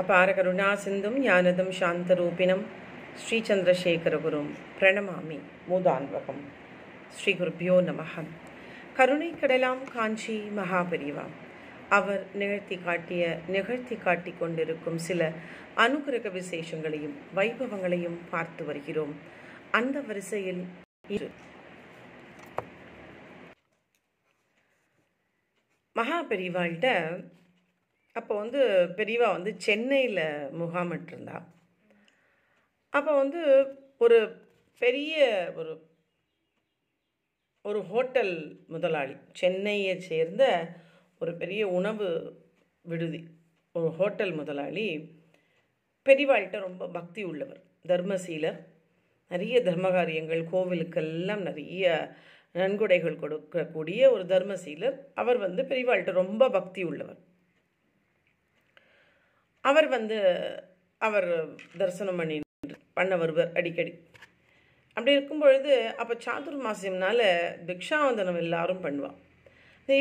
அபாரகருணாசிந்தும் ஞானதும் சாந்தரூபிணம் ஸ்ரீச்சந்திரசேகரகுரும் பிரணமாமி மூதான்வகம் ஸ்ரீ குருபியோ நமகம் கருணை கடலாம் காஞ்சி மகாபரிவா அவர் நிகழ்த்தி காட்டிய நிகழ்த்தி காட்டி கொண்டிருக்கும் சில அனுகிரக விசேஷங்களையும் வைபவங்களையும் பார்த்து வருகிறோம் அந்த வரிசையில் மகாபெரிவாள்கிட்ட அப்போ வந்து பெரியவா வந்து சென்னையில் முகாமிட்டிருந்தா அப்போ வந்து ஒரு பெரிய ஒரு ஒரு ஹோட்டல் முதலாளி சென்னையை சேர்ந்த ஒரு பெரிய உணவு விடுதி ஒரு ஹோட்டல் முதலாளி பெரியவாழ்கிட்ட ரொம்ப பக்தி உள்ளவர் தர்மசீலர் நிறைய தர்ம காரியங்கள் கோவிலுக்கெல்லாம் நிறைய நன்கொடைகள் கொடுக்கக்கூடிய ஒரு தர்மசீலர் அவர் வந்து பெரியவாழ்கிட்ட ரொம்ப பக்தி உள்ளவர் அவர் வந்து அவர் தரிசனம் பண்ணி பண்ண வருவர் அடிக்கடி அப்படி இருக்கும் பொழுது அப்போ சாதுர் மாசியம்னால பிக்ஷாவந்தனம் எல்லாரும் பண்ணுவான்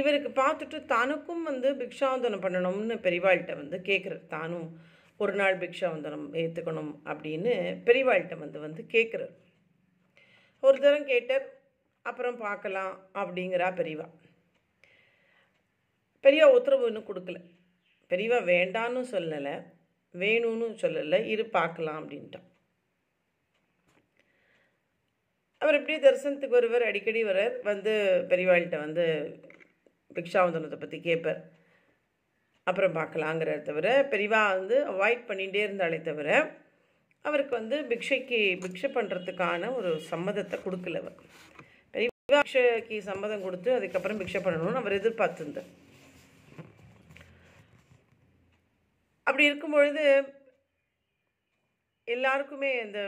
இவருக்கு பார்த்துட்டு தனக்கும் வந்து பிக்ஷாவந்தனம் பண்ணணும்னு பெரிவாள்கிட்ட வந்து கேட்குறாரு தானும் ஒரு நாள் பிக்ஷாவந்தனம் ஏற்றுக்கணும் அப்படின்னு பெரிவாள்கிட்ட வந்து வந்து கேட்குறார் ஒரு தரம் கேட்டார் அப்புறம் பார்க்கலாம் அப்படிங்கிறா பெரியவா பெரிய உத்தரவு இன்னும் கொடுக்கல பெரியவா வேண்டான்னு சொல்லலை வேணும்னு சொல்லலை இரு பார்க்கலாம் அப்படின்ட்டான் அவர் எப்படியும் தரிசனத்துக்கு ஒருவர் அடிக்கடி வரர் வந்து பெரியவாள்கிட்ட வந்து பிக்ஷாவந்தனத்தை பற்றி கேட்பார் அப்புறம் பார்க்கலாங்கிறத தவிர பெரியவா வந்து அவாய்ட் பண்ணிகிட்டே இருந்தாலே தவிர அவருக்கு வந்து பிக்ஷைக்கு பிக்ஷை பண்ணுறதுக்கான ஒரு சம்மதத்தை கொடுக்கல அவர் பெரியவா பிக்ஷைக்கு சம்மதம் கொடுத்து அதுக்கப்புறம் பிக்ஷை பண்ணணும்னு அவர் எதிர்பார்த்துருந்தார் அப்படி இருக்கும் பொழுது எல்லாருக்குமே இந்த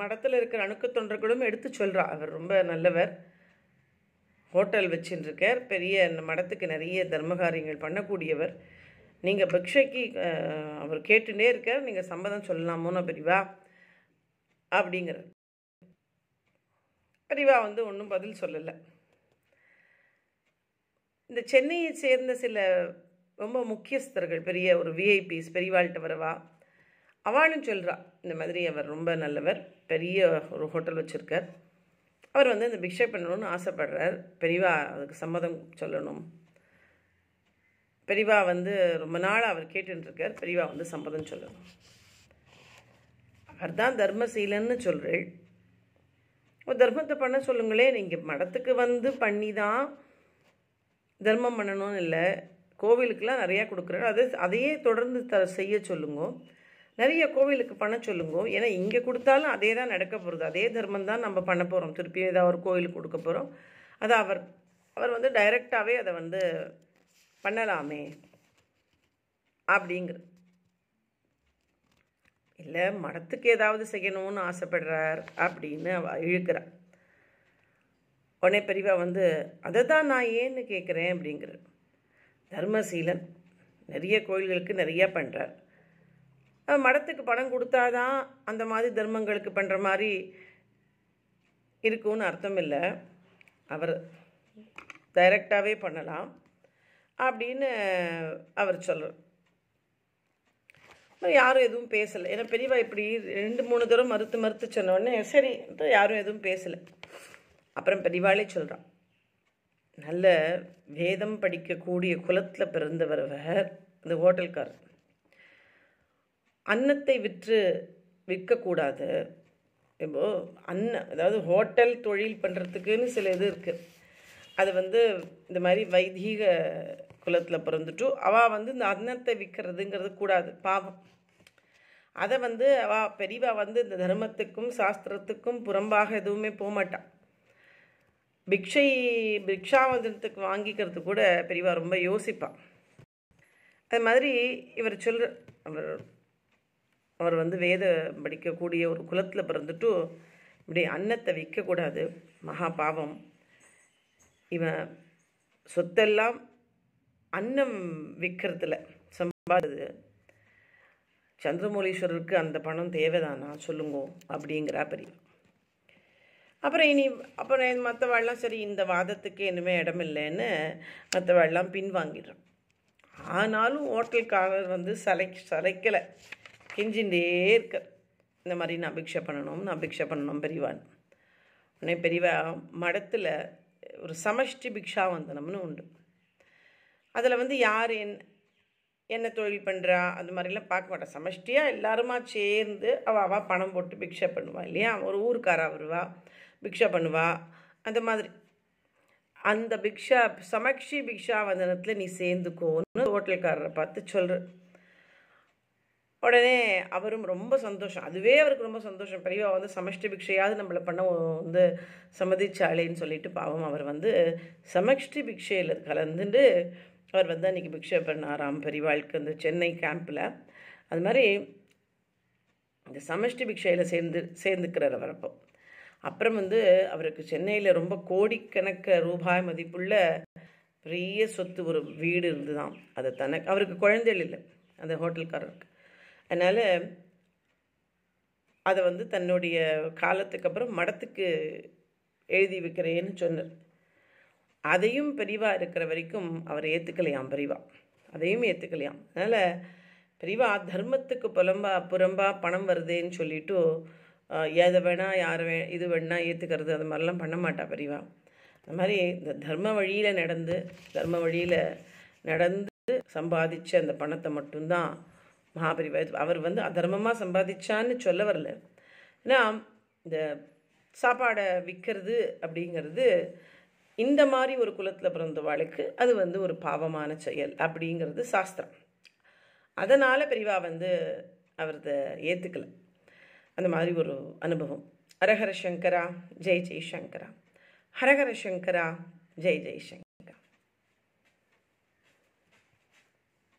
மடத்தில் இருக்கிற அணுக்கு தொண்டர்களும் எடுத்து சொல்கிறா அவர் ரொம்ப நல்லவர் ஹோட்டல் வச்சுருக்கார் பெரிய மடத்துக்கு நிறைய தர்மகாரியங்கள் பண்ணக்கூடியவர் நீங்கள் பிக்ஷைக்கு அவர் கேட்டுட்டே இருக்கார் நீங்கள் சம்மதம் சொல்லலாமோன்னு பெரியவா அப்படிங்கிற பெரியவா வந்து ஒன்றும் பதில் சொல்லலை இந்த சென்னையை சேர்ந்த சில ரொம்ப முக்கியஸ்தர்கள் பெரிய ஒரு விஐபிஸ் பெரியவாள்கிட்ட வரவா அவாளும் சொல்கிறா இந்த மாதிரி அவர் ரொம்ப நல்லவர் பெரிய ஒரு ஹோட்டல் வச்சுருக்கார் அவர் வந்து இந்த பிக்ஷை பண்ணணும்னு ஆசைப்படுறார் பெரியவா அதுக்கு சம்மதம் சொல்லணும் பெரியவா வந்து ரொம்ப நாளாக அவர் கேட்டுருக்கார் பெரியவா வந்து சம்மதம் சொல்லணும் அவர் தான் தர்மசீலன்னு சொல்கிறேள் ஒரு தர்மத்தை பண்ண சொல்லுங்களேன் நீங்கள் மடத்துக்கு வந்து பண்ணி தான் தர்மம் பண்ணணும்னு இல்லை கோவிலுக்கெலாம் நிறையா கொடுக்குறாங்க அது அதையே தொடர்ந்து த செய்ய சொல்லுங்க நிறைய கோவிலுக்கு பண்ண சொல்லுங்க ஏன்னா இங்கே கொடுத்தாலும் அதே தான் நடக்க போகிறது அதே தர்மம் தான் நம்ம பண்ண போகிறோம் திருப்பி ஏதாவது ஒரு கோவிலுக்கு கொடுக்க போகிறோம் அதை அவர் அவர் வந்து டைரெக்டாகவே அதை வந்து பண்ணலாமே அப்படிங்கிற இல்லை மடத்துக்கு ஏதாவது செய்யணும்னு ஆசைப்படுறார் அப்படின்னு அவ இழுக்கிறார் உடனே பெரியவா வந்து அதை தான் நான் ஏன்னு கேட்குறேன் அப்படிங்கிறார் தர்மசீலன் நிறைய கோயில்களுக்கு நிறையா பண்ணுறார் மடத்துக்கு பணம் கொடுத்தாதான் அந்த மாதிரி தர்மங்களுக்கு பண்ணுற மாதிரி இருக்கும்னு அர்த்தம் இல்லை அவர் டைரக்டாகவே பண்ணலாம் அப்படின்னு அவர் சொல்கிறார் யாரும் எதுவும் பேசலை ஏன்னா பெரியவா இப்படி ரெண்டு மூணு தூரம் மறுத்து மறுத்து சொன்னோடனே சரி யாரும் எதுவும் பேசலை அப்புறம் பெரியவாளே சொல்கிறான் நல்ல வேதம் படிக்கக்கூடிய குலத்தில் பிறந்தவர் இந்த ஹோட்டல்கார் அன்னத்தை விற்று விற்கக்கூடாது இப்போ அன்ன அதாவது ஹோட்டல் தொழில் பண்ணுறதுக்குன்னு சில இது இருக்குது அது வந்து இந்த மாதிரி வைதீக குலத்தில் பிறந்துட்டு அவள் வந்து இந்த அன்னத்தை விற்கிறதுங்கிறது கூடாது பாவம் அதை வந்து அவள் பெரியவா வந்து இந்த தர்மத்துக்கும் சாஸ்திரத்துக்கும் புறம்பாக எதுவுமே போகமாட்டாள் பிக்ஷை பிக்ஷாவதனத்துக்கு வாங்கிக்கிறது கூட பெரியவா ரொம்ப யோசிப்பான் அது மாதிரி இவர் சொல்கிற அவர் அவர் வந்து வேத படிக்கக்கூடிய ஒரு குலத்தில் பிறந்துட்டு இப்படி அன்னத்தை விற்கக்கூடாது மகா பாவம் இவன் சொத்தெல்லாம் அன்னம் விற்கிறதுல சம்பாது சந்திரமௌலீஸ்வரருக்கு அந்த பணம் தேவைதானா சொல்லுங்க அப்படிங்கிறா பெரியவா அப்புறம் இனி அப்புறம் மற்றவாழ்லாம் சரி இந்த வாதத்துக்கு இனிமேல் இடம் இல்லைன்னு மற்றவாழ்லாம் பின்வாங்கிடுறோம் ஆனாலும் ஹோட்டல்காரர் வந்து சலை சலைக்கலை கெஞ்சின்றே இருக்க இந்த மாதிரி நான் பிக்ஷை பண்ணணும் நான் பிக்ஷை பண்ணணும் பெரியவான் உடனே பெரியவா மடத்தில் ஒரு சமஷ்டி பிக்ஷா வந்தனம்னு உண்டு அதில் வந்து யார் என் என்ன தொழில் பண்ணுறா அந்த மாதிரிலாம் பார்க்க மாட்டேன் சமஷ்டியாக எல்லாருமா சேர்ந்து அவள் அவள் பணம் போட்டு பிக்ஷை பண்ணுவாள் இல்லையா ஒரு ஊருக்காராக வருவா பிக்ஷா பண்ணுவா அந்த மாதிரி அந்த பிக்ஷா சமக்ஷி பிக்ஷா வந்தனத்தில் நீ சேர்ந்துக்கோன்னு ஹோட்டல்காரரை பார்த்து சொல்கிற உடனே அவரும் ரொம்ப சந்தோஷம் அதுவே அவருக்கு ரொம்ப சந்தோஷம் பெரியவா வந்து சமஷ்டி பிக்ஷையாவது நம்மளை பண்ண வந்து சம்மதிச்சாளேன்னு சொல்லிட்டு பாவம் அவர் வந்து சமஷ்டி பிக்ஷையில் கலந்துட்டு அவர் வந்து அன்றைக்கி பிக்ஷை பண்ணாராம் பெரியவாளுக்கு அந்த சென்னை கேம்பில் அது மாதிரி இந்த சமஷ்டி பிக்ஷையில் சேர்ந்து சேர்ந்துக்கிறார் அவர் அப்போ அப்புறம் வந்து அவருக்கு சென்னையில் ரொம்ப கோடிக்கணக்க ரூபாய் மதிப்புள்ள பெரிய சொத்து ஒரு வீடு இருந்துதான் அதை தனக்கு அவருக்கு குழந்தைகள் இல்லை அந்த ஹோட்டல்காரருக்கு அதனால் அதை வந்து தன்னுடைய காலத்துக்கு அப்புறம் மடத்துக்கு எழுதி வைக்கிறேன்னு சொன்னார் அதையும் பெரிவா இருக்கிற வரைக்கும் அவர் ஏற்றுக்கலையாம் பெரிவா அதையும் ஏற்றுக்கலையாம் அதனால் பெரிவா தர்மத்துக்கு புலம்பா புறம்பா பணம் வருதேன்னு சொல்லிவிட்டு எதை வேணால் யார் வே இது வேணால் ஏற்றுக்கிறது அது மாதிரிலாம் பண்ண மாட்டா பெரியவா அந்த மாதிரி இந்த தர்ம வழியில் நடந்து தர்ம வழியில் நடந்து சம்பாதிச்ச அந்த பணத்தை மட்டும்தான் மகாபரிவா அவர் வந்து அதர்மமாக சம்பாதிச்சான்னு சொல்ல வரல ஏன்னா இந்த சாப்பாடை விற்கிறது அப்படிங்கிறது இந்த மாதிரி ஒரு குலத்தில் பிறந்தவாளுக்கு அது வந்து ஒரு பாவமான செயல் அப்படிங்கிறது சாஸ்திரம் அதனால் பெரியவா வந்து அவரதை ஏற்றுக்கலை ಅಂದರೆ ಒಂದು ಅನುಭವ ಹರಹರ ಶಂಕರ ಜೈ ಜೈ ಶಂಕರ ಹರಹರ ಶಂಕರ ಜೈ ಜೈ ಶಂಕರ